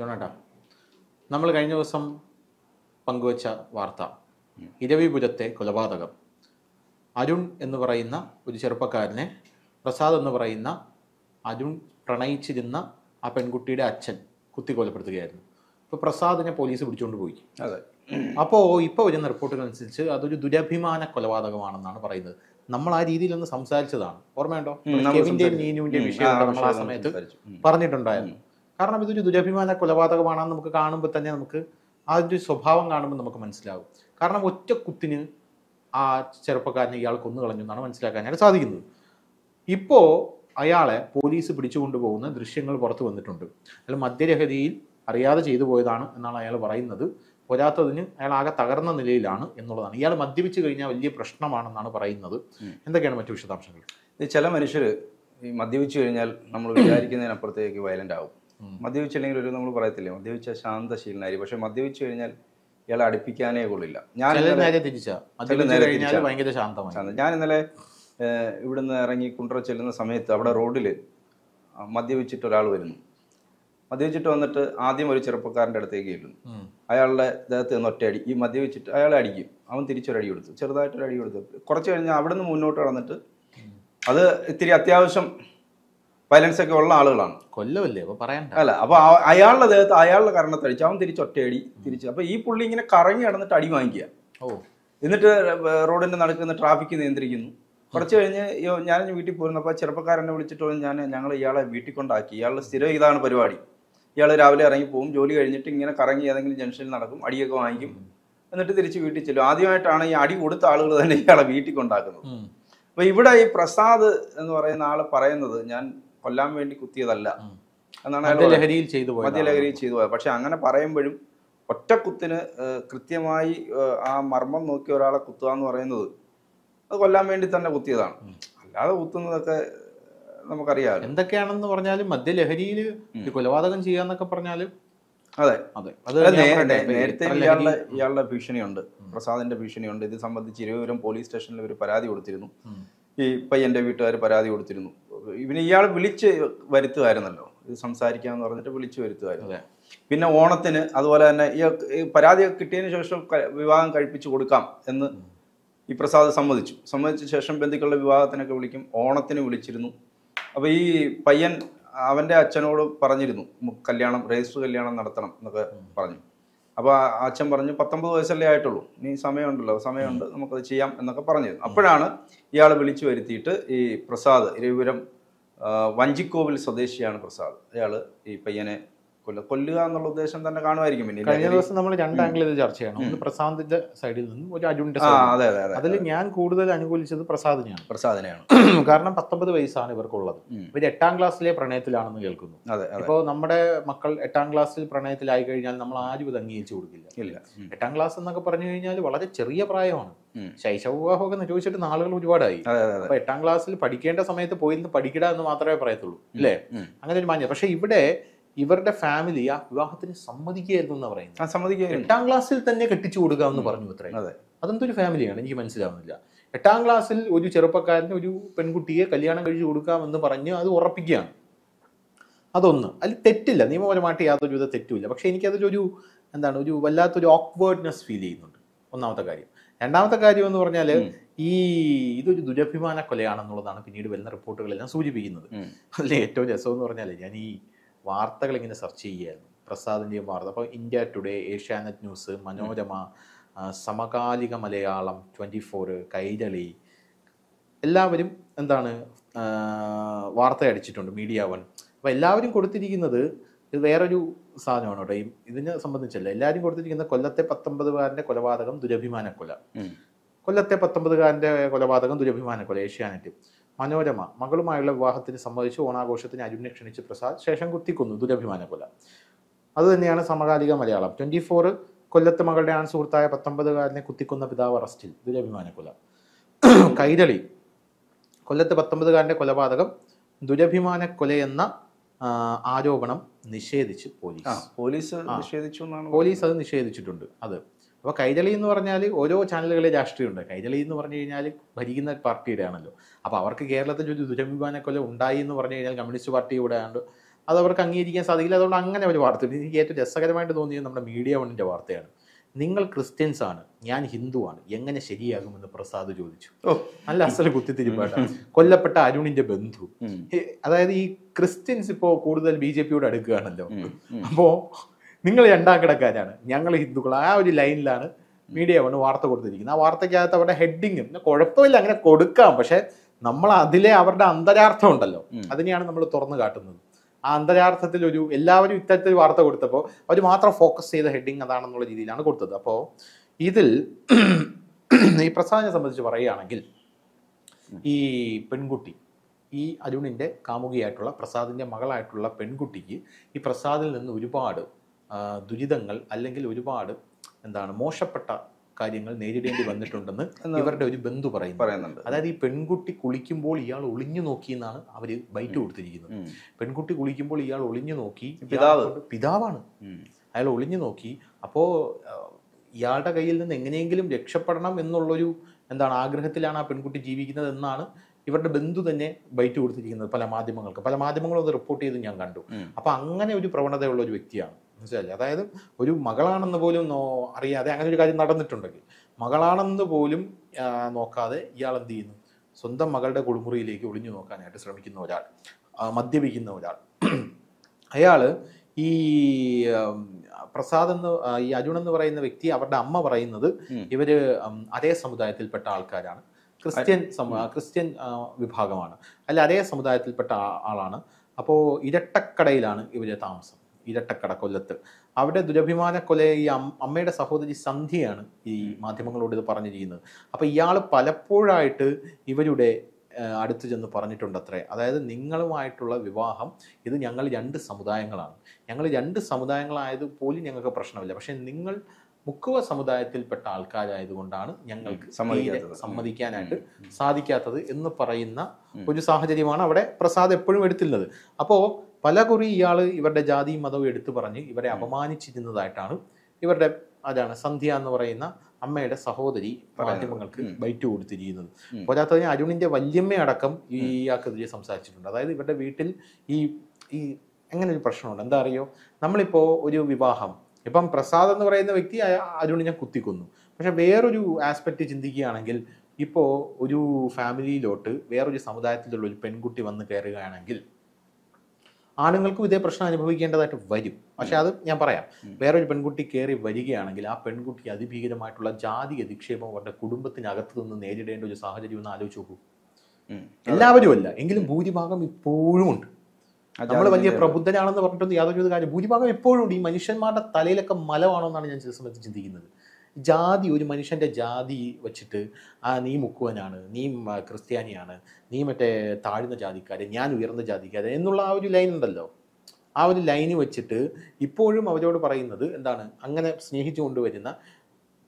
ജോണേട്ടാ നമ്മൾ കഴിഞ്ഞ ദിവസം പങ്കുവച്ച വാർത്ത ഇരവിപുരത്തെ കൊലപാതകം അരുൺ എന്ന് പറയുന്ന ഒരു ചെറുപ്പക്കാരനെ പ്രസാദ് എന്ന് പറയുന്ന അരുൺ പ്രണയിച്ചിരുന്ന ആ പെൺകുട്ടിയുടെ അച്ഛൻ കുത്തിക്കൊലപ്പെടുത്തുകയായിരുന്നു ഇപ്പോൾ പ്രസാദിനെ പോലീസ് പിടിച്ചുകൊണ്ട് പോയി അതെ അപ്പോൾ ഇപ്പോൾ വരുന്ന റിപ്പോർട്ടുകൾ അനുസരിച്ച് അതൊരു ദുരഭിമാന കൊലപാതകമാണെന്നാണ് പറയുന്നത് നമ്മൾ ആ രീതിയിൽ ഒന്ന് സംസാരിച്ചതാണ് ഓർമ്മയുണ്ടോ കെവിന്റെയും വിഷയം നമ്മൾ ആ സമയത്ത് പറഞ്ഞിട്ടുണ്ടായിരുന്നു കാരണം ഇതൊരു ദുരഭിമാന കൊലപാതകമാണെന്ന് നമുക്ക് കാണുമ്പോൾ തന്നെ നമുക്ക് ആ ഒരു സ്വഭാവം കാണുമ്പോൾ നമുക്ക് മനസ്സിലാവും കാരണം ഒറ്റ കുത്തിന് ആ ചെറുപ്പക്കാരനെ ഇയാൾ കൊന്നു കളഞ്ഞു എന്നാണ് മനസ്സിലാക്കാനായിട്ട് സാധിക്കുന്നത് ഇപ്പോൾ അയാളെ പോലീസ് പിടിച്ചുകൊണ്ടുപോകുന്ന ദൃശ്യങ്ങൾ പുറത്തു വന്നിട്ടുണ്ട് അയാൾ മദ്യരഹതിയിൽ അറിയാതെ ചെയ്തു പോയതാണ് എന്നാണ് അയാൾ പറയുന്നത് പോരാത്തതിന് അയാൾ ആകെ തകർന്ന നിലയിലാണ് എന്നുള്ളതാണ് ഇയാൾ മദ്യപിച്ച് കഴിഞ്ഞാൽ വലിയ പ്രശ്നമാണെന്നാണ് പറയുന്നത് എന്തൊക്കെയാണ് മറ്റു വിശദാംശങ്ങൾ ചില മനുഷ്യർ ഈ മദ്യപിച്ച് കഴിഞ്ഞാൽ നമ്മൾ വിചാരിക്കുന്നതിനപ്പുറത്തേക്ക് വയലൻ്റ് ആവും മദ്യപിച്ചില്ലെങ്കിൽ ഒരു നമ്മൾ പറയത്തില്ലേ മദ്യപിച്ച ശാന്തശീലനായിരിക്കും പക്ഷെ മദ്യപിച്ചു കഴിഞ്ഞാൽ ഇയാളെ അടുപ്പിക്കാനേ കൊള്ളില്ല ഞാൻ ഭയങ്കര ഞാൻ ഇന്നലെ ഇവിടുന്ന് ഇറങ്ങി കുണ്ടറ ചെല്ലുന്ന സമയത്ത് അവിടെ റോഡിൽ മദ്യപിച്ചിട്ട് ഒരാൾ വരുന്നു മദ്യപിച്ചിട്ട് വന്നിട്ട് ആദ്യം ഒരു ചെറുപ്പക്കാരൻ്റെ അടുത്തേക്ക് ഇരുന്നു അയാളുടെ ദേഹത്ത് നിന്ന് ഒറ്റയടി ഈ മദ്യപിച്ചിട്ട് അയാളെ അടിക്കും അവൻ തിരിച്ചൊരടി കൊടുത്തു ചെറുതായിട്ടൊരടി അടി കൊടുത്തു കുറച്ച് കഴിഞ്ഞാൽ അവിടെ നിന്ന് മുന്നോട്ട് കടന്നിട്ട് അത് ഇത്തിരി അത്യാവശ്യം വയലൻസ് ഒക്കെ ഉള്ള ആളുകളാണ് കൊല്ലമല്ലേ അപ്പൊ പറയാൻ അല്ല അപ്പൊ അയാളുടെ ദേഹത്ത് അയാളുടെ കാരണത്തെ അടിച്ചു അവൻ തിരിച്ചൊറ്റയടി തിരിച്ച് അപ്പൊ ഈ പുള്ളി ഇങ്ങനെ കറങ്ങി നടന്നിട്ട് അടി വാങ്ങിക്കുക ഓ എന്നിട്ട് റോഡിന്റെ നടക്കുന്ന ട്രാഫിക് നിയന്ത്രിക്കുന്നു കുറച്ച് കഴിഞ്ഞ് ഞാൻ വീട്ടിൽ പോരുന്നു ചെറുപ്പക്കാരനെ വിളിച്ചിട്ട് ഞാൻ ഞങ്ങൾ ഇയാളെ വീട്ടിൽ കൊണ്ടാക്കി ഇയാളുടെ സ്ഥിരം ഇതാണ് പരിപാടി ഇയാൾ രാവിലെ ഇറങ്ങി പോകും ജോലി കഴിഞ്ഞിട്ട് ഇങ്ങനെ കറങ്ങി ഏതെങ്കിലും ജംഗ്ഷനിൽ നടക്കും അടിയൊക്കെ വാങ്ങിക്കും എന്നിട്ട് തിരിച്ച് വീട്ടിൽ ചെല്ലും ആദ്യമായിട്ടാണ് ഈ അടി കൊടുത്ത ആളുകൾ തന്നെ ഇയാളെ വീട്ടിൽ കൊണ്ടാക്കുന്നത് അപ്പോൾ ഇവിടെ ഈ പ്രസാദ് എന്ന് പറയുന്ന ആൾ പറയുന്നത് ഞാൻ കൊല്ലാൻ വേണ്ടി കുത്തിയതല്ല എന്നാണ് ലഹരിയിൽ ചെയ്തു പോയത് മദ്യലഹരിയിൽ ചെയ്തു പോയത് പക്ഷെ അങ്ങനെ പറയുമ്പോഴും ഒറ്റ കുത്തിന് കൃത്യമായി ആ മർമ്മം നോക്കി ഒരാളെ കുത്തുക എന്ന് പറയുന്നത് അത് കൊല്ലാൻ വേണ്ടി തന്നെ കുത്തിയതാണ് അല്ലാതെ കുത്തുന്നതൊക്കെ നമുക്കറിയാം എന്തൊക്കെയാണെന്ന് പറഞ്ഞാലും മദ്യലഹരിയിൽ കൊലപാതകം ചെയ്യാന്നൊക്കെ പറഞ്ഞാലും അതെ അതെ നേരത്തെ ഇയാളുടെ ഇയാളുടെ ഭീഷണിയുണ്ട് പ്രസാദിന്റെ ഭീഷണിയുണ്ട് ഇത് സംബന്ധിച്ച് ഇരുവരും പോലീസ് സ്റ്റേഷനിൽ ഒരു പരാതി കൊടുത്തിരുന്നു ഈ പയ്യൻ്റെ വീട്ടുകാർ പരാതി കൊടുത്തിരുന്നു ഇവന് ഇയാൾ വിളിച്ച് വരുത്തുമായിരുന്നല്ലോ ഇത് സംസാരിക്കാമെന്ന് പറഞ്ഞിട്ട് വിളിച്ചു വരുത്തുമായിരുന്നു പിന്നെ ഓണത്തിന് അതുപോലെ തന്നെ ഈ പരാതി കിട്ടിയതിന് ശേഷം വിവാഹം കഴിപ്പിച്ചു കൊടുക്കാം എന്ന് ഈ പ്രസാദ് സമ്മതിച്ചു സമ്മതിച്ച ശേഷം ബന്ധുക്കളുടെ വിവാഹത്തിനൊക്കെ വിളിക്കും ഓണത്തിന് വിളിച്ചിരുന്നു അപ്പോൾ ഈ പയ്യൻ അവൻ്റെ അച്ഛനോട് പറഞ്ഞിരുന്നു കല്യാണം രജിസ്റ്റർ കല്യാണം നടത്തണം എന്നൊക്കെ പറഞ്ഞു അപ്പോൾ അച്ഛൻ പറഞ്ഞു പത്തൊമ്പത് വയസ്സല്ലേ ആയിട്ടുള്ളൂ നീ സമയമുണ്ടല്ലോ സമയമുണ്ട് നമുക്കത് ചെയ്യാം എന്നൊക്കെ പറഞ്ഞു അപ്പോഴാണ് ഇയാൾ വിളിച്ചു വരുത്തിയിട്ട് ഈ പ്രസാദ് ഇരവിപുരം വഞ്ചിക്കോവിൽ സ്വദേശിയാണ് പ്രസാദ് അയാൾ ഈ പയ്യനെ കൊല്ലുക കൊല്ലുക എന്നുള്ള ഉദ്ദേശം തന്നെ കാണുമായിരിക്കും പിന്നെ കഴിഞ്ഞ ദിവസം നമ്മൾ രണ്ട് ആംഗിൾ ഇത് ചർച്ച ചെയ്യണം ഒന്ന് പ്രസാദിന്റെ സൈഡിൽ നിന്നും ഒരു അജുന്റെ അതിൽ ഞാൻ കൂടുതൽ അനുകൂലിച്ചത് പ്രസാദിനെയാണ് പ്രസാദിനെയാണ് കാരണം പത്തൊമ്പത് വയസ്സാണ് ഇവർക്കുള്ളത് ഇവർ എട്ടാം ക്ലാസ്സിലെ പ്രണയത്തിലാണെന്ന് കേൾക്കുന്നു ഇപ്പോൾ നമ്മുടെ മക്കൾ എട്ടാം ക്ലാസ്സിൽ പ്രണയത്തിലായി കഴിഞ്ഞാൽ നമ്മൾ ആരും ഇത് അംഗീകരിച്ചു കൊടുക്കില്ല ഇല്ല എട്ടാം ക്ലാസ് എന്നൊക്കെ പറഞ്ഞു കഴിഞ്ഞാൽ വളരെ ചെറിയ പ്രായമാണ് ശൈശവ വിവാഹമൊക്കെ നിരോധിച്ചിട്ട് നാളുകൾ ഒരുപാടായി അപ്പൊ എട്ടാം ക്ലാസ്സിൽ പഠിക്കേണ്ട സമയത്ത് പോയിന്ന് നിന്ന് പഠിക്കട എന്ന് മാത്രമേ പറയത്തുള്ളൂ അല്ലേ അങ്ങനെ ഒരു മാന്യ പക്ഷെ ഇവിടെ ഇവരുടെ ഫാമിലി ആ വിവാഹത്തിന് സമ്മതിക്കുകയായിരുന്നു എന്ന് പറയുന്നത് എട്ടാം ക്ലാസ്സിൽ തന്നെ കെട്ടിച്ചു എന്ന് പറഞ്ഞു അത്ര അതെ അതെന്തൊരു ഫാമിലിയാണ് എനിക്ക് മനസ്സിലാവുന്നില്ല എട്ടാം ക്ലാസ്സിൽ ഒരു ചെറുപ്പക്കാരന് ഒരു പെൺകുട്ടിയെ കല്യാണം കഴിച്ചു കൊടുക്കാമെന്ന് പറഞ്ഞ് അത് ഉറപ്പിക്കുകയാണ് അതൊന്ന് അതിൽ തെറ്റില്ല നിയമപരമായിട്ട് യാതൊരു വിധ തെറ്റുമില്ല പക്ഷേ എനിക്കതിലൊരു എന്താണ് ഒരു വല്ലാത്തൊരു ഓക്വേർഡ്നെസ് ഫീൽ ചെയ്യുന്നുണ്ട് ഒന്നാമത്തെ കാര്യം രണ്ടാമത്തെ കാര്യം എന്ന് പറഞ്ഞാൽ ഈ ഇതൊരു ദുരഭിമാന കൊലയാണെന്നുള്ളതാണ് പിന്നീട് വരുന്ന റിപ്പോർട്ടുകളെല്ലാം സൂചിപ്പിക്കുന്നത് അല്ലെ ഏറ്റവും രസം എന്ന് പറഞ്ഞാൽ ഞാൻ ഈ വാർത്തകൾ ഇങ്ങനെ സെർച്ച് ചെയ്യുകയായിരുന്നു പ്രസാദിൻ്റെയും വാർത്ത അപ്പോൾ India today Asianet news Manorama Samakalika Malayalam twenty four Kairali എല്ലാവരും എന്താണ് വാർത്ത അടിച്ചിട്ടുണ്ട് മീഡിയ വൺ അപ്പോൾ എല്ലാവരും കൊടുത്തിരിക്കുന്നത് ഇത് വേറൊരു സാധനമാണ് കേട്ടോ ഈ ഇതിനെ സംബന്ധിച്ചല്ല എല്ലാവരും കൊടുത്തിരിക്കുന്ന കൊല്ലത്തെ പത്തൊമ്പതുകാരൻ്റെ കൊലപാതകം ദുരഭിമാന കൊല കൊല്ലത്തെ പത്തൊമ്പതുകാരൻ്റെ കൊലപാതകം ദുരഭിമാന കൊല ഏഷ്യാനെറ്റ് മനോരമ മകളുമായുള്ള വിവാഹത്തിന് സമ്മതിച്ച് ഓണാഘോഷത്തിന് അരുവിനെ ക്ഷണിച്ച് പ്രസാദ് ശേഷം കുത്തിക്കുന്നു ദുരഭിമാന കൊല അതുതന്നെയാണ് സമകാലിക മലയാളം ട്വന്റി ഫോർ കൊല്ലത്ത് മകളുടെ ആൺ സുഹൃത്തായ പത്തൊമ്പതുകാരനെ കുത്തിക്കുന്ന പിതാവ് അറസ്റ്റിൽ ദുരഭിമാന കൊല കൈരളി കൊല്ലത്തെ പത്തൊമ്പതുകാരൻ്റെ കൊലപാതകം ദുരഭിമാന കൊലയെന്ന ആരോപണം നിഷേധിച്ച് പോലീസ് പോലീസ് പോലീസ് അത് നിഷേധിച്ചിട്ടുണ്ട് അത് അപ്പോൾ കൈതളി എന്ന് പറഞ്ഞാൽ ഓരോ ചാനലുകളിലെ രാഷ്ട്രീയമുണ്ട് കൈതളി എന്ന് പറഞ്ഞു കഴിഞ്ഞാൽ ഭരിക്കുന്ന പാർട്ടിയുടെയാണല്ലോ അപ്പോൾ അവർക്ക് കേരളത്തിൽ ഒരു ദുരഭിമാനക്കൊല ഉണ്ടായി എന്ന് പറഞ്ഞു കഴിഞ്ഞാൽ കമ്മ്യൂണിസ്റ്റ് കൂടെ ആണ്ട് അത് അവർക്ക് അംഗീകരിക്കാൻ സാധിക്കില്ല അതുകൊണ്ട് അങ്ങനെ ഒരു വാർത്ത എനിക്ക് ഏറ്റവും രസകരമായിട്ട് തോന്നിയത് നമ്മുടെ മീഡിയ വണ്ണിൻ്റെ വാർത്തയാണ് നിങ്ങൾ ക്രിസ്ത്യൻസ് ആണ് ഞാൻ ഹിന്ദുവാണ് എങ്ങനെ ശരിയാകുമെന്ന് പ്രസാദ് ചോദിച്ചു നല്ല അസൽ കുത്തിത്തിരിപ്പാട്ട കൊല്ലപ്പെട്ട അരുണിന്റെ ബന്ധു അതായത് ഈ ക്രിസ്ത്യൻസ് ഇപ്പോൾ കൂടുതൽ ബി ജെ പിയോട് അടുക്കുകയാണല്ലോ അപ്പോൾ നിങ്ങൾ രണ്ടാം കിടക്കാരാണ് ഞങ്ങൾ ഹിന്ദുക്കൾ ആ ഒരു ലൈനിലാണ് മീഡിയ കൊണ്ട് വാർത്ത കൊടുത്തിരിക്കുന്നത് ആ വാർത്തയ്ക്കകത്ത് അവരുടെ ഹെഡിങ്ങും കുഴപ്പമില്ല അങ്ങനെ കൊടുക്കാം പക്ഷെ നമ്മൾ അതിലെ അവരുടെ അന്തരാർത്ഥം ഉണ്ടല്ലോ അതിനെയാണ് നമ്മൾ തുറന്നു കാട്ടുന്നത് ആ അന്തരാർത്ഥത്തിൽ ഒരു എല്ലാവരും ഇത്തരത്തിൽ വാർത്ത കൊടുത്തപ്പോൾ അവർ മാത്രം ഫോക്കസ് ചെയ്ത ഹെഡിങ് അതാണെന്നുള്ള രീതിയിലാണ് കൊടുത്തത് അപ്പോൾ ഇതിൽ ഈ പ്രസാദിനെ സംബന്ധിച്ച് പറയുകയാണെങ്കിൽ ഈ പെൺകുട്ടി ഈ അരുണിൻ്റെ കാമുകിയായിട്ടുള്ള പ്രസാദിൻ്റെ മകളായിട്ടുള്ള പെൺകുട്ടിക്ക് ഈ പ്രസാദിൽ നിന്ന് ഒരുപാട് ദുരിതങ്ങൾ അല്ലെങ്കിൽ ഒരുപാട് എന്താണ് മോശപ്പെട്ട കാര്യങ്ങൾ നേരിടേണ്ടി വന്നിട്ടുണ്ടെന്ന് ഇവരുടെ ഒരു ബന്ധു പറയും പറയുന്നുണ്ട് അതായത് ഈ പെൺകുട്ടി കുളിക്കുമ്പോൾ ഇയാൾ ഒളിഞ്ഞു നോക്കി എന്നാണ് അവർ ബൈറ്റ് കൊടുത്തിരിക്കുന്നത് പെൺകുട്ടി കുളിക്കുമ്പോൾ ഇയാൾ ഒളിഞ്ഞു നോക്കി പിതാവ് പിതാവാണ് അയാൾ ഒളിഞ്ഞു നോക്കി അപ്പോൾ ഇയാളുടെ കയ്യിൽ നിന്ന് എങ്ങനെയെങ്കിലും രക്ഷപ്പെടണം എന്നുള്ളൊരു എന്താണ് ആഗ്രഹത്തിലാണ് ആ പെൺകുട്ടി ജീവിക്കുന്നത് എന്നാണ് ഇവരുടെ ബന്ധു തന്നെ ബൈറ്റ് കൊടുത്തിരിക്കുന്നത് പല മാധ്യമങ്ങൾക്ക് പല മാധ്യമങ്ങളും അത് റിപ്പോർട്ട് ചെയ്ത് ഞാൻ കണ്ടു അപ്പൊ അങ്ങനെ ഒരു പ്രവണതയുള്ള ഒരു വ്യക്തിയാണ് മനസ്സിലായി അതായത് ഒരു മകളാണെന്ന് പോലും നോ അറിയാതെ അങ്ങനെ ഒരു കാര്യം നടന്നിട്ടുണ്ടെങ്കിൽ മകളാണെന്ന് പോലും നോക്കാതെ ഇയാൾ എന്ത് ചെയ്യുന്നു സ്വന്തം മകളുടെ കുളിമുറിയിലേക്ക് ഒളിഞ്ഞു നോക്കാനായിട്ട് ശ്രമിക്കുന്ന ഒരാൾ മദ്യപിക്കുന്ന ഒരാൾ അയാൾ ഈ പ്രസാദ് എന്ന് ഈ അരുൺ എന്ന് പറയുന്ന വ്യക്തി അവരുടെ അമ്മ പറയുന്നത് ഇവര് അതേ സമുദായത്തിൽപ്പെട്ട ആൾക്കാരാണ് ക്രിസ്ത്യൻ ക്രിസ്ത്യൻ വിഭാഗമാണ് അല്ല അതേ സമുദായത്തിൽപ്പെട്ട ആളാണ് അപ്പോൾ ഇരട്ടക്കടയിലാണ് ഇവരെ താമസം ഇരട്ടക്കടക്കൊല്ലത്ത് അവിടെ ദുരഭിമാന കൊല ഈ അമ്മയുടെ സഹോദരി സന്ധ്യയാണ് ഈ മാധ്യമങ്ങളോട് ഇത് പറഞ്ഞിരിക്കുന്നത് അപ്പോൾ ഇയാൾ പലപ്പോഴായിട്ട് ഇവരുടെ അടുത്ത് ചെന്ന് പറഞ്ഞിട്ടുണ്ട് അത്രേ അതായത് നിങ്ങളുമായിട്ടുള്ള വിവാഹം ഇത് ഞങ്ങൾ രണ്ട് സമുദായങ്ങളാണ് ഞങ്ങൾ രണ്ട് സമുദായങ്ങളായത് പോലും ഞങ്ങൾക്ക് പ്രശ്നമില്ല പക്ഷേ നിങ്ങൾ മുക്കുവ സമുദായത്തിൽപ്പെട്ട ആൾക്കാരായതുകൊണ്ടാണ് ഞങ്ങൾക്ക് സമ്മതിക്കാനായിട്ട് സാധിക്കാത്തത് എന്ന് പറയുന്ന ഒരു സാഹചര്യമാണ് അവിടെ പ്രസാദ് എപ്പോഴും എടുത്തിരുന്നത് അപ്പോൾ പല കുറി ഇയാൾ ഇവരുടെ ജാതിയും മതവും എടുത്തു പറഞ്ഞ് ഇവരെ അപമാനിച്ചിരുന്നതായിട്ടാണ് ഇവരുടെ അതാണ് സന്ധ്യ എന്ന് പറയുന്ന അമ്മയുടെ സഹോദരി മാധ്യമങ്ങൾക്ക് ബൈറ്റ് കൊടുത്തിരിക്കുന്നത് പോരാത്ത അരുണിന്റെ വല്യമ്മയടക്കം ഇയാൾക്കെതിരെ സംസാരിച്ചിട്ടുണ്ട് അതായത് ഇവരുടെ വീട്ടിൽ ഈ ഈ എങ്ങനെ ഒരു പ്രശ്നമുണ്ട് എന്താ അറിയോ നമ്മളിപ്പോ ഒരു വിവാഹം ഇപ്പം പ്രസാദ് എന്ന് പറയുന്ന വ്യക്തി അരുണ് ഞാൻ കുത്തിക്കൊന്നു പക്ഷെ വേറൊരു ആസ്പെക്റ്റ് ചിന്തിക്കുകയാണെങ്കിൽ ഇപ്പോൾ ഒരു ഫാമിലിയിലോട്ട് വേറൊരു സമുദായത്തിലുള്ള ഒരു പെൺകുട്ടി വന്ന് കയറുകയാണെങ്കിൽ ആണുങ്ങൾക്കും ഇതേ പ്രശ്നം അനുഭവിക്കേണ്ടതായിട്ട് വരും പക്ഷെ അത് ഞാൻ പറയാം വേറൊരു പെൺകുട്ടി കയറി വരികയാണെങ്കിൽ ആ പെൺകുട്ടി അതിഭീകരമായിട്ടുള്ള ജാതി അധിക്ഷേപം അവരുടെ കുടുംബത്തിനകത്ത് നിന്ന് നേരിടേണ്ട ഒരു സാഹചര്യം എന്ന് ആലോചിച്ച് നോക്കൂ എല്ലാവരും അല്ല എങ്കിലും ഭൂരിഭാഗം ഇപ്പോഴും ഉണ്ട് നമ്മൾ വലിയ പ്രബുദ്ധനാണെന്ന് പറഞ്ഞിട്ടൊന്നും യാതൊരു കാര്യം ഭൂരിഭാഗം എപ്പോഴും ഉണ്ട് ഈ മനുഷ്യന്മാരുടെ തലയിലൊക്കെ മലമാണോ എന്നാണ് ഞാൻ ചില സമയത്ത് ചിന്തിക്കുന്നത് ജാതി ഒരു മനുഷ്യൻ്റെ ജാതി വെച്ചിട്ട് ആ നീ മുക്കുവനാണ് നീ ക്രിസ്ത്യാനിയാണ് നീ മറ്റേ താഴ്ന്ന ജാതിക്കാരൻ ഞാൻ ഉയർന്ന ജാതിക്കാരൻ എന്നുള്ള ആ ഒരു ലൈൻ ഉണ്ടല്ലോ ആ ഒരു ലൈന് വെച്ചിട്ട് ഇപ്പോഴും അവരോട് പറയുന്നത് എന്താണ് അങ്ങനെ സ്നേഹിച്ചു കൊണ്ടുവരുന്ന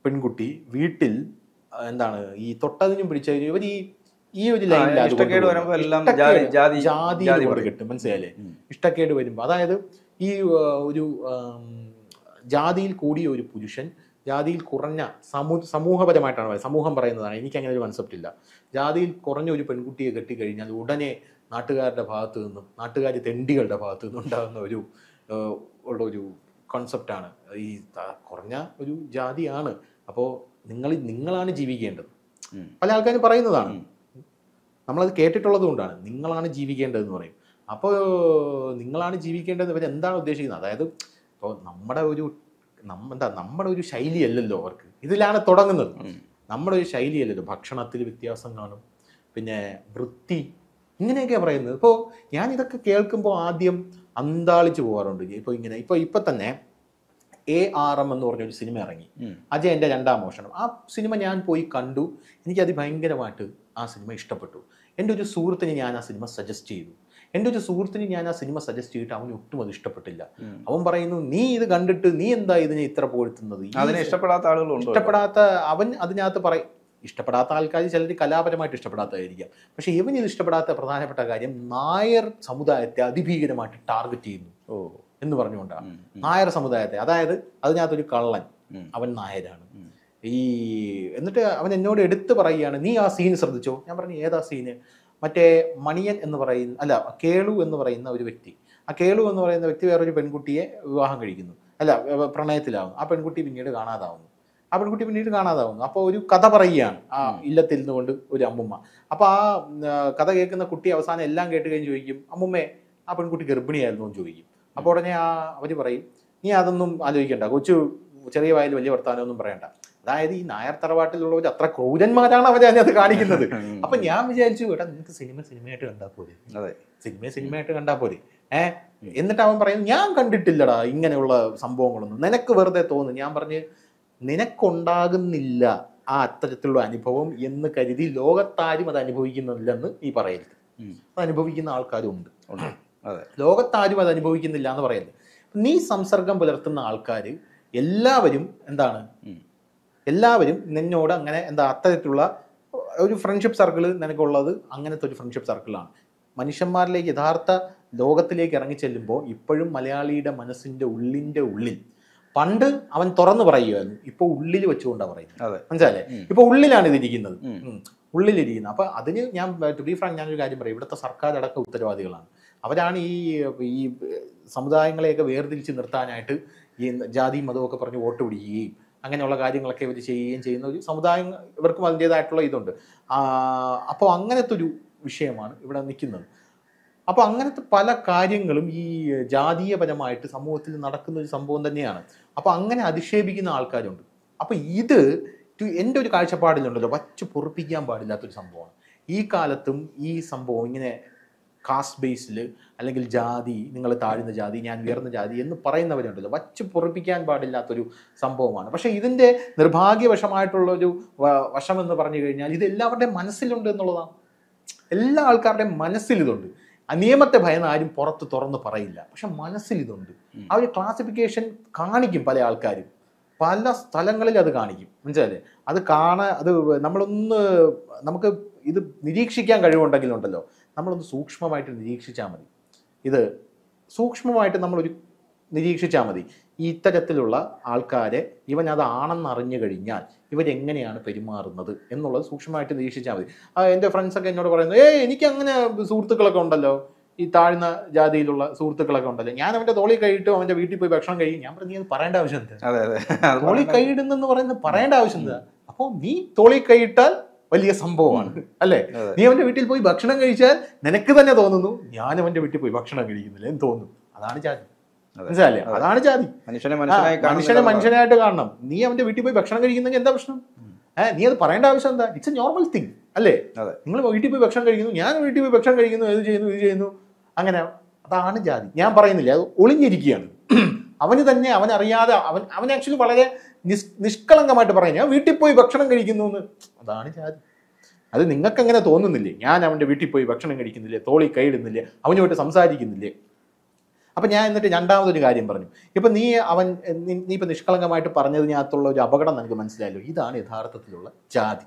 പെൺകുട്ടി വീട്ടിൽ എന്താണ് ഈ തൊട്ടതിനും പിടിച്ചതിനും ഇവർ ഈ ഈ ഒരു ലൈനിൽ ജാതി കിട്ടും മനസ്സിലായില്ലേ ഇഷ്ടക്കേട് വരുമ്പോൾ അതായത് ഈ ഒരു ജാതിയിൽ കൂടിയ ഒരു പുരുഷൻ ജാതിയിൽ കുറഞ്ഞ സമൂ സമൂഹപരമായിട്ടാണ് പറയുന്നത് സമൂഹം പറയുന്നതാണ് എനിക്കങ്ങനെ ഒരു കൺസെപ്റ്റ് ഇല്ല ജാതിയിൽ കുറഞ്ഞ ഒരു പെൺകുട്ടിയെ കെട്ടിക്കഴിഞ്ഞാൽ ഉടനെ നാട്ടുകാരുടെ ഭാഗത്തു നിന്നും നാട്ടുകാർ തെണ്ടികളുടെ ഭാഗത്തു നിന്നും ഉണ്ടാകുന്ന ഒരു ഉള്ള ഒരു കോൺസെപ്റ്റാണ് ഈ കുറഞ്ഞ ഒരു ജാതിയാണ് അപ്പോൾ നിങ്ങൾ നിങ്ങളാണ് ജീവിക്കേണ്ടത് പല ആൾക്കാരും പറയുന്നതാണ് നമ്മളത് കേട്ടിട്ടുള്ളത് കൊണ്ടാണ് നിങ്ങളാണ് ജീവിക്കേണ്ടതെന്ന് പറയും അപ്പോൾ നിങ്ങളാണ് ജീവിക്കേണ്ടതെന്ന് ഇവർ എന്താണ് ഉദ്ദേശിക്കുന്നത് അതായത് ഇപ്പോൾ നമ്മുടെ ഒരു നമ്മ എന്താ നമ്മുടെ ഒരു ശൈലിയല്ലല്ലോ അവർക്ക് ഇതിലാണ് തുടങ്ങുന്നത് നമ്മുടെ ഒരു ശൈലിയല്ലല്ലോ ഭക്ഷണത്തിൽ വ്യത്യാസം കാണും പിന്നെ വൃത്തി ഇങ്ങനെയൊക്കെയാണ് പറയുന്നത് ഇപ്പോൾ ഞാൻ ഇതൊക്കെ കേൾക്കുമ്പോൾ ആദ്യം അന്താളിച്ച് പോകാറുണ്ട് ഇപ്പോൾ ഇങ്ങനെ ഇപ്പോൾ ഇപ്പം തന്നെ എ ആർ എം എന്ന് പറഞ്ഞൊരു സിനിമ ഇറങ്ങി അജയ് എൻ്റെ രണ്ടാം മോഷണം ആ സിനിമ ഞാൻ പോയി കണ്ടു എനിക്കത് ഭയങ്കരമായിട്ട് ആ സിനിമ ഇഷ്ടപ്പെട്ടു എൻ്റെ ഒരു സുഹൃത്തിന് ഞാൻ ആ സിനിമ സജസ്റ്റ് ചെയ്തു എൻ്റെ ഒരു സുഹൃത്തിന് ഞാൻ ആ സിനിമ സജസ്റ്റ് ചെയ്തിട്ട് അവന് ഒട്ടും അത് ഇഷ്ടപ്പെട്ടില്ല അവൻ പറയുന്നു നീ ഇത് കണ്ടിട്ട് നീ എന്താ ഇതിനെ ഇത്ര പുകഴ്ത്തുന്നത് അതിനെ ഇഷ്ടപ്പെടാത്ത ആളുകളുണ്ട് ഇഷ്ടപ്പെടാത്ത അവൻ അതിനകത്ത് പറയും ഇഷ്ടപ്പെടാത്ത ആൾക്കാർ ചിലർ കലാപരമായിട്ട് ഇഷ്ടപ്പെടാത്തതായിരിക്കാം പക്ഷേ ഇവൻ ഇത് ഇഷ്ടപ്പെടാത്ത പ്രധാനപ്പെട്ട കാര്യം നായർ സമുദായത്തെ അതിഭീകരമായിട്ട് ടാർഗറ്റ് ചെയ്യുന്നു ഓ എന്ന് പറഞ്ഞുകൊണ്ടാണ് നായർ സമുദായത്തെ അതായത് അതിനകത്തൊരു കള്ളൻ അവൻ നായരാണ് ഈ എന്നിട്ട് അവൻ എന്നോട് എടുത്തു പറയുകയാണ് നീ ആ സീൻ ശ്രദ്ധിച്ചോ ഞാൻ പറഞ്ഞു ഏതാ സീന് മറ്റേ മണിയൻ എന്ന് പറയുന്ന അല്ല കേളു എന്ന് പറയുന്ന ഒരു വ്യക്തി ആ കേളു എന്ന് പറയുന്ന വ്യക്തി വേറൊരു പെൺകുട്ടിയെ വിവാഹം കഴിക്കുന്നു അല്ല പ്രണയത്തിലാവുന്നു ആ പെൺകുട്ടി പിന്നീട് കാണാതാവുന്നു ആ പെൺകുട്ടി പിന്നീട് കാണാതാവുന്നു അപ്പോൾ ഒരു കഥ പറയുകയാണ് ആ ഇല്ലത്തിൽ നിന്നുകൊണ്ട് ഒരു അമ്മുമ്മ അപ്പോൾ ആ കഥ കേൾക്കുന്ന കുട്ടി അവസാനം എല്ലാം കേട്ട് കഴിഞ്ഞ് ചോദിക്കും അമ്മുമ്മേ ആ പെൺകുട്ടി ഗർഭിണിയായിരുന്നു എന്ന് ചോദിക്കും അപ്പോൾ ഉടനെ ആ അവർ പറയും നീ അതൊന്നും ആലോചിക്കേണ്ട കൊച്ചു ചെറിയ വായിൽ വലിയ വർത്താനമൊന്നും പറയണ്ട അതായത് ഈ നായർ തറവാട്ടിലുള്ളവർ അത്ര ക്രൗരന്മാരാണ് അവരെ അതിനകത്ത് കാണിക്കുന്നത് അപ്പൊ ഞാൻ വിചാരിച്ചു കേട്ടാ നിങ്ങൾക്ക് സിനിമ സിനിമയായിട്ട് കണ്ടാൽ പോരെ അതെ സിനിമ സിനിമയായിട്ട് കണ്ടാൽ പോരെ ഏഹ് എന്നിട്ട് അവൻ പറയും ഞാൻ കണ്ടിട്ടില്ലടാ ഇങ്ങനെയുള്ള സംഭവങ്ങളൊന്നും നിനക്ക് വെറുതെ തോന്നുന്നു ഞാൻ പറഞ്ഞ് നിനക്കുണ്ടാകുന്നില്ല ആ അത്തരത്തിലുള്ള അനുഭവം എന്ന് കരുതി ലോകത്താരും അത് അനുഭവിക്കുന്നില്ലെന്ന് ഈ പറയരുത് അത് അനുഭവിക്കുന്ന ആൾക്കാരും ഉണ്ട് ലോകത്താരും അത് അനുഭവിക്കുന്നില്ല എന്ന് പറയരുത് നീ സംസർഗം പുലർത്തുന്ന ആൾക്കാർ എല്ലാവരും എന്താണ് എല്ലാവരും നിന്നോട് അങ്ങനെ എന്താ അത്തരത്തിലുള്ള ഒരു ഫ്രണ്ട്ഷിപ്പ് സർക്കിൾ നിനക്കുള്ളത് അങ്ങനത്തെ ഒരു ഫ്രണ്ട്ഷിപ്പ് സർക്കിളാണ് മനുഷ്യന്മാരിലേക്ക് യഥാർത്ഥ ലോകത്തിലേക്ക് ഇറങ്ങി ചെല്ലുമ്പോൾ ഇപ്പോഴും മലയാളിയുടെ മനസ്സിൻ്റെ ഉള്ളിൻ്റെ ഉള്ളിൽ പണ്ട് അവൻ തുറന്നു പറയുമായിരുന്നു ഇപ്പോൾ ഉള്ളിൽ വെച്ചുകൊണ്ടാണ് പറയുന്നത് അതെ മനസ്സിലല്ലേ ഇപ്പോൾ ഉള്ളിലാണ് ഇതിരിക്കുന്നത് ഉള്ളിലിരിക്കുന്നത് അപ്പോൾ അതിന് ഞാൻ ടു ബി ഫ്രാങ്ക് ഞാനൊരു കാര്യം പറയും ഇവിടുത്തെ സർക്കാർ അടക്കം ഉത്തരവാദികളാണ് അവരാണ് ഈ ഈ സമുദായങ്ങളെയൊക്കെ വേർതിരിച്ച് നിർത്താനായിട്ട് ഈ ജാതി മതമൊക്കെ പറഞ്ഞ് വോട്ട് പിടിക്കുകയും അങ്ങനെയുള്ള കാര്യങ്ങളൊക്കെ ഇവർ ചെയ്യുകയും ചെയ്യുന്ന ഒരു സമുദായം ഇവർക്കും അതിൻ്റേതായിട്ടുള്ള ഇതുണ്ട് അപ്പോൾ അങ്ങനത്തെ ഒരു വിഷയമാണ് ഇവിടെ നിൽക്കുന്നത് അപ്പോൾ അങ്ങനത്തെ പല കാര്യങ്ങളും ഈ ജാതീയപരമായിട്ട് സമൂഹത്തിൽ നടക്കുന്ന ഒരു സംഭവം തന്നെയാണ് അപ്പോൾ അങ്ങനെ അധിക്ഷേപിക്കുന്ന ആൾക്കാരുണ്ട് അപ്പോൾ ഇത് എൻ്റെ ഒരു കാഴ്ചപ്പാടിലുണ്ടല്ലോ വച്ച് പൊറപ്പിക്കാൻ പാടില്ലാത്തൊരു സംഭവമാണ് ഈ കാലത്തും ഈ സംഭവം ഇങ്ങനെ കാസ്റ്റ് ബേസിൽ അല്ലെങ്കിൽ ജാതി നിങ്ങൾ താഴ്ന്ന ജാതി ഞാൻ ഉയർന്ന ജാതി എന്ന് പറയുന്നവരുണ്ടല്ലോ വച്ച് പൊറിപ്പിക്കാൻ പാടില്ലാത്തൊരു സംഭവമാണ് പക്ഷേ ഇതിൻ്റെ നിർഭാഗ്യവശമായിട്ടുള്ളൊരു വശം എന്ന് പറഞ്ഞു കഴിഞ്ഞാൽ ഇത് എല്ലാവരുടെയും മനസ്സിലുണ്ട് എന്നുള്ളതാണ് എല്ലാ ആൾക്കാരുടെയും മനസ്സിലിതുണ്ട് ആ നിയമത്തെ ഭയന്ന് ആരും പുറത്ത് തുറന്ന് പറയില്ല പക്ഷെ മനസ്സിലിതുണ്ട് ആ ഒരു ക്ലാസിഫിക്കേഷൻ കാണിക്കും പല ആൾക്കാരും പല സ്ഥലങ്ങളിൽ അത് കാണിക്കും മനസ്സിലല്ലേ അത് കാണാൻ അത് നമ്മളൊന്ന് നമുക്ക് ഇത് നിരീക്ഷിക്കാൻ കഴിവുണ്ടെങ്കിലുണ്ടല്ലോ നമ്മളൊന്ന് സൂക്ഷ്മമായിട്ട് നിരീക്ഷിച്ചാൽ മതി ഇത് സൂക്ഷ്മമായിട്ട് നമ്മളൊരു നിരീക്ഷിച്ചാൽ മതി ഇത്തരത്തിലുള്ള ആൾക്കാരെ ഇവൻ അതാണെന്ന് അറിഞ്ഞു കഴിഞ്ഞാൽ ഇവരെങ്ങനെയാണ് പെരുമാറുന്നത് എന്നുള്ളത് സൂക്ഷ്മമായിട്ട് നിരീക്ഷിച്ചാൽ മതി എൻ്റെ ഫ്രണ്ട്സൊക്കെ എന്നോട് പറയുന്നത് ഏയ് എനിക്ക് അങ്ങനെ സുഹൃത്തുക്കളൊക്കെ ഉണ്ടല്ലോ ഈ താഴ്ന്ന ജാതിയിലുള്ള സുഹൃത്തുക്കളൊക്കെ ഉണ്ടല്ലോ ഞാൻ അവന്റെ തോളി കൈയിട്ട് അവന്റെ വീട്ടിൽ പോയി ഭക്ഷണം കഴിയും ഞാൻ പറഞ്ഞു നീ പറയേണ്ട ആവശ്യം എന്താ തോളി കൈയിടുന്നെന്ന് പറയുന്നത് പറയേണ്ട ആവശ്യം എന്താ അപ്പോൾ നീ തോളി കൈയിട്ടാൽ വലിയ സംഭവമാണ് അല്ലേ നീ അവന്റെ വീട്ടിൽ പോയി ഭക്ഷണം കഴിച്ചാൽ നിനക്ക് തന്നെ തോന്നുന്നു ഞാൻ അവന്റെ വീട്ടിൽ പോയി ഭക്ഷണം കഴിക്കുന്നില്ല എന്ന് തോന്നുന്നു അതാണ് ജാതി മനസ്സിലല്ലേ അതാണ് ജാതി മനുഷ്യനെ മനുഷ്യനെ മനുഷ്യനായിട്ട് കാണണം നീ അവന്റെ വീട്ടിൽ പോയി ഭക്ഷണം കഴിക്കുന്നെങ്കിൽ എന്താ പ്രശ്നം ഏഹ് നീ അത് പറയേണ്ട ആവശ്യം എന്താ ഇറ്റ്സ് എ നോർമൽ തിങ് അല്ലേ നിങ്ങൾ വീട്ടിൽ പോയി ഭക്ഷണം കഴിക്കുന്നു ഞാൻ വീട്ടിൽ പോയി ഭക്ഷണം കഴിക്കുന്നു ഇത് ചെയ്യുന്നു ഇത് ചെയ്യുന്നു അങ്ങനെ അതാണ് ജാതി ഞാൻ പറയുന്നില്ല അത് ഒളിഞ്ഞിരിക്കുകയാണ് അവന് തന്നെ അവൻ അറിയാതെ അവൻ അവൻ ആക്ച്വലി വളരെ നിസ് നിഷ്കളങ്കമായിട്ട് പറഞ്ഞു ഞാൻ വീട്ടിൽ പോയി ഭക്ഷണം കഴിക്കുന്നു എന്ന് അതാണ് ചാതി അത് നിങ്ങൾക്ക് അങ്ങനെ തോന്നുന്നില്ലേ ഞാൻ അവൻ്റെ വീട്ടിൽ പോയി ഭക്ഷണം കഴിക്കുന്നില്ലേ തോളി കൈയിടുന്നില്ലേ അവനുമായിട്ട് സംസാരിക്കുന്നില്ലേ അപ്പം ഞാൻ എന്നിട്ട് രണ്ടാമതൊരു കാര്യം പറഞ്ഞു ഇപ്പം നീ അവൻ നീ ഇപ്പം നിഷ്കളങ്കമായിട്ട് പറഞ്ഞതിനകത്തുള്ള ഒരു അപകടം നിനക്ക് മനസ്സിലായല്ലോ ഇതാണ് യഥാർത്ഥത്തിലുള്ള ജാതി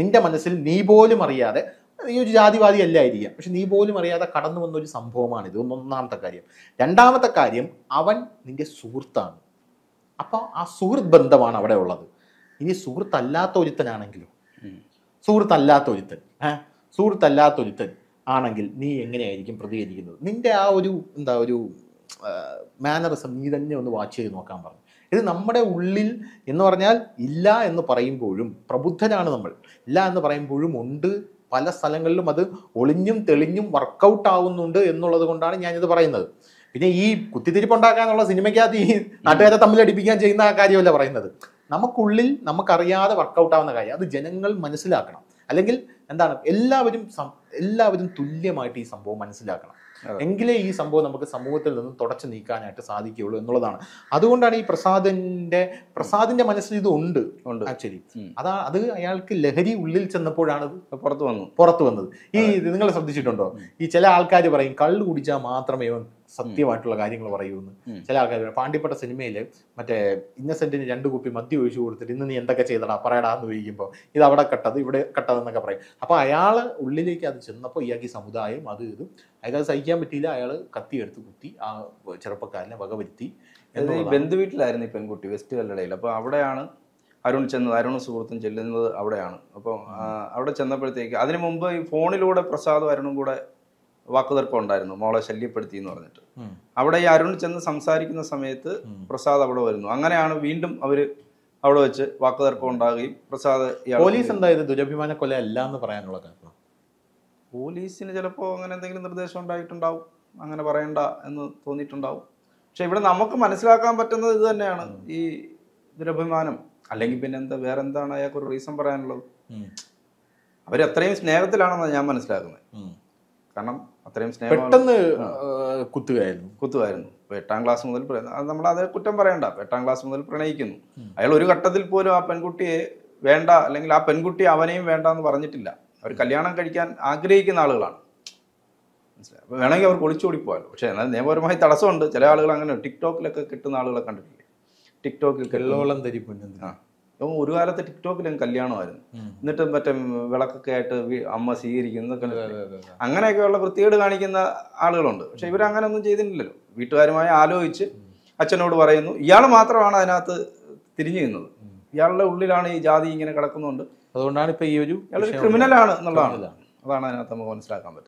നിന്റെ മനസ്സിൽ നീ പോലും അറിയാതെ നീ ഒരു ജാതിവാദി അല്ലായിരിക്കാം പക്ഷെ നീ പോലും അറിയാതെ കടന്നു വന്നൊരു ഒരു ഇത് ഒന്നൊന്നാമത്തെ കാര്യം രണ്ടാമത്തെ കാര്യം അവൻ നിൻ്റെ സുഹൃത്താണ് അപ്പോൾ ആ സുഹൃത്ത് ബന്ധമാണ് അവിടെ ഉള്ളത് ഇനി സുഹൃത്തല്ലാത്ത ഒരുത്തനാണെങ്കിലും സുഹൃത്തല്ലാത്ത ഒരുത്തൻ ഏഹ് സുഹൃത്തല്ലാത്ത ഒരുത്തൻ ആണെങ്കിൽ നീ എങ്ങനെയായിരിക്കും പ്രതികരിക്കുന്നത് നിന്റെ ആ ഒരു എന്താ ഒരു മാനറിസം നീ തന്നെ ഒന്ന് വാച്ച് ചെയ്ത് നോക്കാൻ പറഞ്ഞു ഇത് നമ്മുടെ ഉള്ളിൽ എന്ന് പറഞ്ഞാൽ ഇല്ല എന്ന് പറയുമ്പോഴും പ്രബുദ്ധനാണ് നമ്മൾ ഇല്ല എന്ന് പറയുമ്പോഴും ഉണ്ട് പല സ്ഥലങ്ങളിലും അത് ഒളിഞ്ഞും തെളിഞ്ഞും വർക്കൗട്ട് ആവുന്നുണ്ട് എന്നുള്ളത് കൊണ്ടാണ് ഞാനിത് പറയുന്നത് പിന്നെ ഈ കുത്തിത്തിരിപ്പ് കുത്തിത്തിരിപ്പുണ്ടാക്കാനുള്ള സിനിമയ്ക്കകത്ത് ഈ നാട്ടുകാരെ തമ്മിൽ അടിപ്പിക്കാൻ ചെയ്യുന്ന കാര്യമല്ല പറയുന്നത് നമുക്കുള്ളിൽ നമുക്കറിയാതെ ആവുന്ന കാര്യം അത് ജനങ്ങൾ മനസ്സിലാക്കണം അല്ലെങ്കിൽ എന്താണ് എല്ലാവരും എല്ലാവരും തുല്യമായിട്ട് ഈ സംഭവം മനസ്സിലാക്കണം എങ്കിലേ ഈ സംഭവം നമുക്ക് സമൂഹത്തിൽ നിന്ന് തുടച്ചു നീക്കാനായിട്ട് സാധിക്കുകയുള്ളൂ എന്നുള്ളതാണ് അതുകൊണ്ടാണ് ഈ പ്രസാദിന്റെ പ്രസാദിന്റെ മനസ്സിൽ ഇത് ഉണ്ട് ഉണ്ട് ആക്ച്വലി അതാ അത് അയാൾക്ക് ലഹരി ഉള്ളിൽ ചെന്നപ്പോഴാണ് പുറത്തു വന്നത് പുറത്തു വന്നത് ഈ നിങ്ങൾ ശ്രദ്ധിച്ചിട്ടുണ്ടോ ഈ ചില ആൾക്കാർ പറയും കള്ളു കുടിച്ചാൽ മാത്രമേ സത്യമായിട്ടുള്ള കാര്യങ്ങൾ പറയുമെന്ന് ചില ആൾക്കാർ പാണ്ഡിപ്പെട്ട സിനിമയിൽ മറ്റേ ഇന്നസെന്റിന് രണ്ടു കുപ്പി മദ്യം ഒഴിച്ചു കൊടുത്തിട്ട് ഇന്ന് നീ എന്തൊക്കെ ചെയ്തടാ പറയടാ എന്ന് ചോദിക്കുമ്പോൾ ഇത് അവിടെ കെട്ടത് ഇവിടെ കെട്ടതെന്നൊക്കെ പറയും അപ്പോൾ അയാൾ ഉള്ളിലേക്ക് അത് ചെന്നപ്പോൾ ഇയാൾക്ക് സമുദായം അത് ഇത് അയാൾക്ക് അത് സഹിക്കാൻ പറ്റിയില്ല അയാൾ കത്തിയെടുത്ത് കുത്തി ആ ചെറുപ്പക്കാരനെ വകവരുത്തി ബന്ധുവീട്ടിലായിരുന്നു ഈ പെൺകുട്ടി വെസ്റ്റ് കല്ലടയിൽ അപ്പോൾ അവിടെയാണ് അരുൺ ചെന്നത് അരുൺ സുഹൃത്തും ചെല്ലുന്നത് അവിടെയാണ് അപ്പോൾ അവിടെ ചെന്നപ്പോഴത്തേക്ക് അതിനു മുമ്പ് ഈ ഫോണിലൂടെ പ്രസാദും അരുണും കൂടെ വാക്കുതർക്കം ഉണ്ടായിരുന്നു മോളെ ശല്യപ്പെടുത്തി എന്ന് പറഞ്ഞിട്ട് അവിടെ ഈ അരുൺ ചെന്ന് സംസാരിക്കുന്ന സമയത്ത് പ്രസാദ് അവിടെ വരുന്നു അങ്ങനെയാണ് വീണ്ടും അവര് അവിടെ വെച്ച് വാക്കുതർക്കം ഉണ്ടാകുകയും പ്രസാദ് പോലീസ് എന്താ ദുരഭിമാന കൊല അല്ല എന്ന് പറയാനുള്ള കാരണം പോലീസിന് ചിലപ്പോൾ അങ്ങനെ എന്തെങ്കിലും നിർദ്ദേശം ഉണ്ടായിട്ടുണ്ടാവും അങ്ങനെ പറയണ്ട എന്ന് തോന്നിയിട്ടുണ്ടാവും പക്ഷെ ഇവിടെ നമുക്ക് മനസ്സിലാക്കാൻ പറ്റുന്നത് ഇത് തന്നെയാണ് ഈ ദുരഭിമാനം അല്ലെങ്കിൽ പിന്നെ എന്താ വേറെ എന്താണ് അയാൾക്ക് ഒരു റീസൺ പറയാനുള്ളത് അവരത്രയും സ്നേഹത്തിലാണെന്നാണ് ഞാൻ മനസ്സിലാക്കുന്നത് കാരണം അത്രയും സ്നേഹം പെട്ടെന്ന് കുത്തുകയായിരുന്നു കുത്തുകയായിരുന്നു എട്ടാം ക്ലാസ് മുതൽ നമ്മൾ അത് കുറ്റം പറയണ്ട എട്ടാം ക്ലാസ് മുതൽ പ്രണയിക്കുന്നു അയാൾ ഒരു ഘട്ടത്തിൽ പോലും ആ പെൺകുട്ടിയെ വേണ്ട അല്ലെങ്കിൽ ആ പെൺകുട്ടി അവനെയും വേണ്ട എന്ന് പറഞ്ഞിട്ടില്ല അവർ കല്യാണം കഴിക്കാൻ ആഗ്രഹിക്കുന്ന ആളുകളാണ് മനസ്സിലായി വേണമെങ്കിൽ അവർ ഒളിച്ചോടി പോകാലോ പക്ഷേ എന്നാൽ നിയമപരമായി തടസ്സമുണ്ട് ചില ആളുകൾ അങ്ങനെ ടിക്ടോക്കിലൊക്കെ കിട്ടുന്ന ആളുകളെ കണ്ടിട്ടില്ലേ ടിക്ടോക്കിൽ കെല്ലോളം തരി പൊന്നു ഇപ്പം ഒരു കാലത്ത് ടിക്ടോക്കിലും കല്യാണമായിരുന്നു എന്നിട്ട് മറ്റേ വിളക്കൊക്കെ ആയിട്ട് അമ്മ സ്വീകരിക്കുന്ന അങ്ങനെയൊക്കെയുള്ള വൃത്തികേട് കാണിക്കുന്ന ആളുകളുണ്ട് പക്ഷെ ഇവരങ്ങനെ ഒന്നും ചെയ്തിട്ടില്ലല്ലോ വീട്ടുകാരുമായി ആലോചിച്ച് അച്ഛനോട് പറയുന്നു ഇയാൾ മാത്രമാണ് അതിനകത്ത് തിരിഞ്ഞു നിന്നത് ഇയാളുടെ ഉള്ളിലാണ് ഈ ജാതി ഇങ്ങനെ കിടക്കുന്നുണ്ട് അതുകൊണ്ടാണ് ഇപ്പൊ ഈ ഒരു ക്രിമിനലാണ് എന്നുള്ളതാണ് അതാണ് അതിനകത്ത് നമുക്ക് മനസ്സിലാക്കാൻ പറ്റും